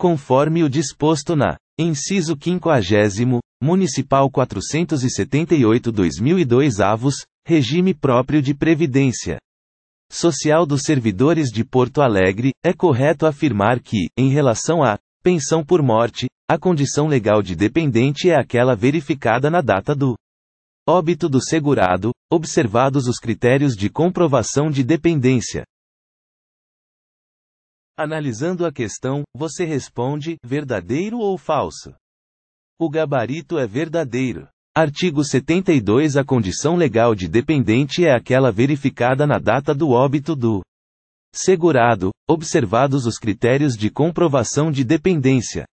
Conforme o disposto na Inciso 50 Municipal 478-2002 Avos, Regime Próprio de Previdência Social dos Servidores de Porto Alegre, é correto afirmar que, em relação à pensão por morte, a condição legal de dependente é aquela verificada na data do óbito do segurado, observados os critérios de comprovação de dependência. Analisando a questão, você responde: verdadeiro ou falso? O gabarito é verdadeiro. Artigo 72 A condição legal de dependente é aquela verificada na data do óbito do segurado, observados os critérios de comprovação de dependência.